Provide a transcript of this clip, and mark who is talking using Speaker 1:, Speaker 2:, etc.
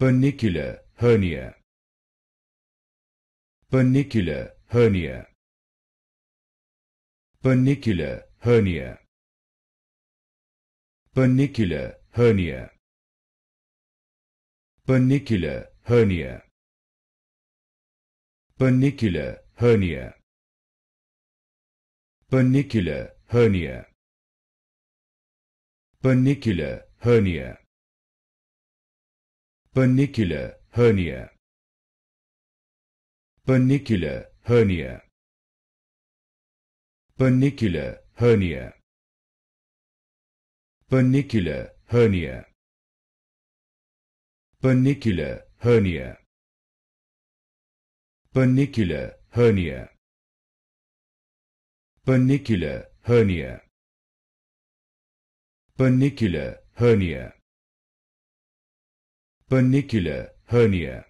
Speaker 1: Panicular hernia. Panicular hernia. Panicular hernia. Panicular hernia. Panicular hernia. Panicular hernia. Pernicular hernia. hernia. Pannicula hernia. Pannicula hernia. Pannicula hernia. Pannicula hernia. Pannicula hernia. Pannicula hernia. Pannicula hernia. hernia. Panicula hernia